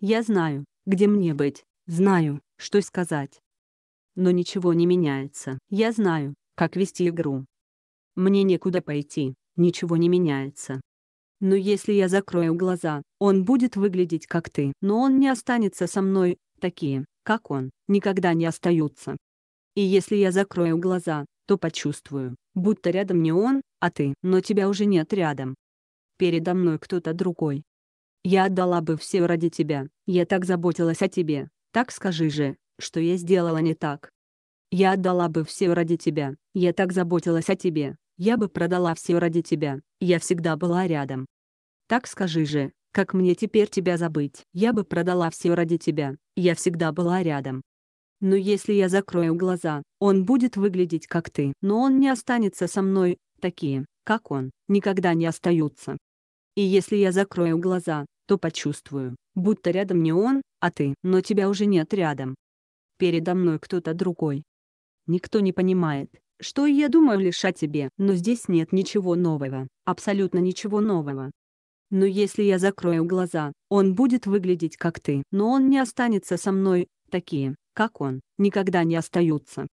Я знаю, где мне быть, знаю, что сказать. Но ничего не меняется. Я знаю, как вести игру. Мне некуда пойти, ничего не меняется. Но если я закрою глаза, он будет выглядеть как ты. Но он не останется со мной, такие, как он, никогда не остаются. И если я закрою глаза, то почувствую, будто рядом не он, а ты. Но тебя уже нет рядом. Передо мной кто-то другой, я отдала бы все ради тебя, я так заботилась о тебе, так скажи же, что я сделала не так. Я отдала бы все ради тебя, я так заботилась о тебе, я бы продала все ради тебя, я всегда была рядом. Так скажи же, как мне теперь тебя забыть? Я бы продала все ради тебя, я всегда была рядом. Но если я закрою глаза, он будет выглядеть как ты. Но он не останется со мной, такие, как он, никогда не остаются. И если я закрою глаза, то почувствую, будто рядом не он, а ты, но тебя уже нет рядом. Передо мной кто-то другой. Никто не понимает, что я думаю лишь о тебе, но здесь нет ничего нового, абсолютно ничего нового. Но если я закрою глаза, он будет выглядеть как ты, но он не останется со мной, такие, как он, никогда не остаются.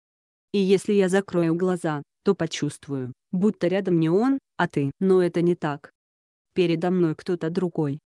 И если я закрою глаза, то почувствую, будто рядом не он, а ты, но это не так передо мной кто-то другой.